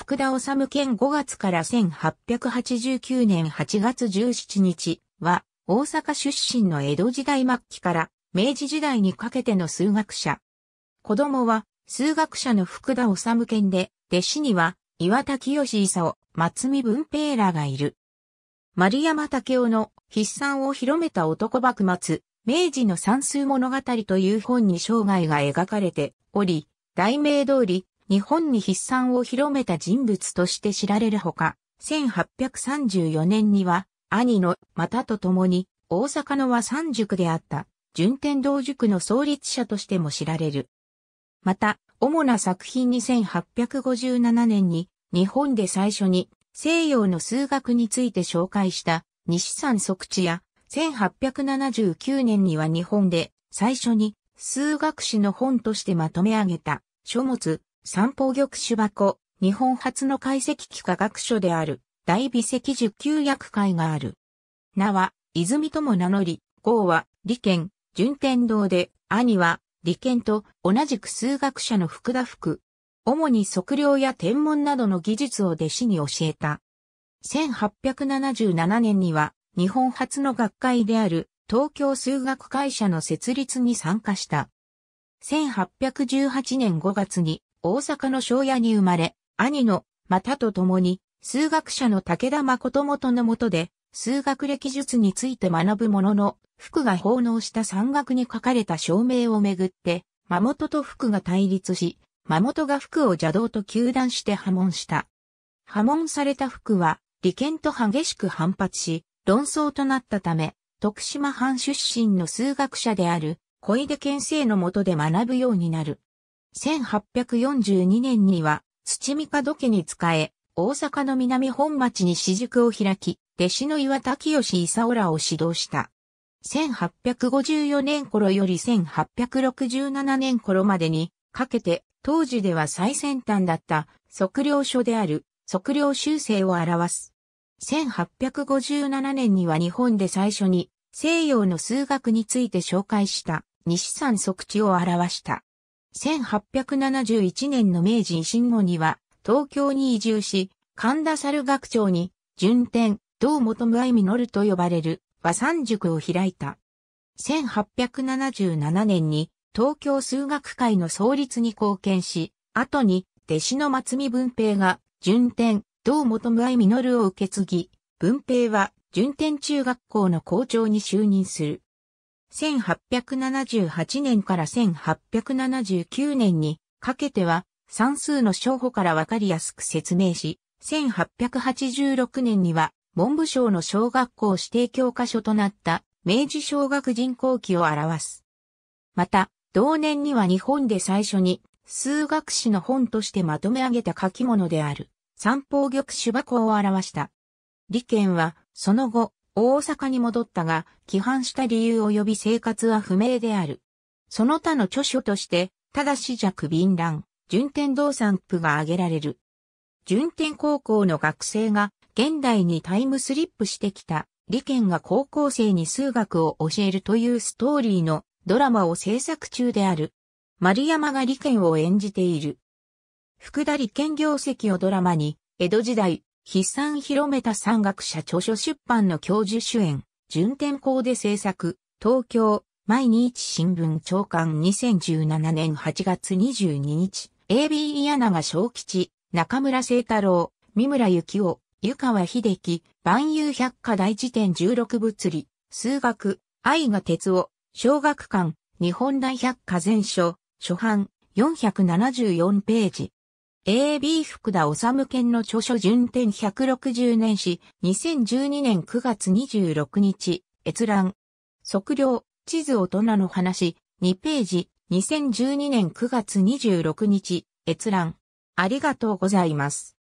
福田治県5月から1889年8月17日は、大阪出身の江戸時代末期から明治時代にかけての数学者。子供は数学者の福田治県で、弟子には岩田清勲、松見文平らがいる。丸山武雄の筆算を広めた男幕末、明治の算数物語という本に生涯が描かれており、題名通り、日本に筆算を広めた人物として知られるほか、1834年には、兄の又と共に、大阪の和三塾であった、順天堂塾の創立者としても知られる。また、主な作品に1857年に、日本で最初に西洋の数学について紹介した西山即地や、1879年には日本で最初に数学史の本としてまとめ上げた書物三方玉手箱、日本初の解析機科学書である、大美石十九薬会がある。名は、泉とも名乗り、号は、利権、順天堂で、兄は、利権と同じく数学者の福田福。主に測量や天文などの技術を弟子に教えた。1877年には、日本初の学会である、東京数学会社の設立に参加した。1818年5月に大阪の庄屋に生まれ、兄の、またと共に、数学者の武田誠元のもとで、数学歴術について学ぶものの、福が奉納した山岳に書かれた証明をめぐって、真本と福が対立し、真本が福を邪道と糾弾して破門した。破門された福は、利権と激しく反発し、論争となったため、徳島藩出身の数学者である小出県政のもとで学ぶようになる。1842年には、土見門家に仕え、大阪の南本町に私塾を開き、弟子の岩田清勲らを指導した。1854年頃より1867年頃までに、かけて、当時では最先端だった測量書である測量修正を表す。1857年には日本で最初に西洋の数学について紹介した西山測地を表した。1871年の明治維新後には、東京に移住し、神田猿学長に、順天、堂元無愛実と呼ばれる和三塾を開いた。1877年に東京数学会の創立に貢献し、後に弟子の松見文平が順天、堂元無愛実を受け継ぎ、文平は順天中学校の校長に就任する。1878年から1879年にかけては算数の証法からわかりやすく説明し、1886年には文部省の小学校指定教科書となった明治小学人口記を表す。また、同年には日本で最初に数学史の本としてまとめ上げた書き物である三方玉手箱を表した。理研はその後、大阪に戻ったが、規範した理由及び生活は不明である。その他の著書として、ただし弱敏乱、順天堂散布が挙げられる。順天高校の学生が現代にタイムスリップしてきた、利権が高校生に数学を教えるというストーリーのドラマを制作中である。丸山が利権を演じている。福田利権業績をドラマに、江戸時代、筆算広めた山学者著書出版の教授主演、順天校で制作、東京、毎日新聞長官2017年8月22日、AB 柳が小吉、中村聖太郎、三村幸雄、湯川秀樹、万有百科大辞典16物理、数学、愛が哲夫、小学館、日本大百科全書、初版、474ページ。AB 福田治県の著書順天160年史、2012年9月26日、閲覧。測量、地図大人の話、2ページ、2012年9月26日、閲覧。ありがとうございます。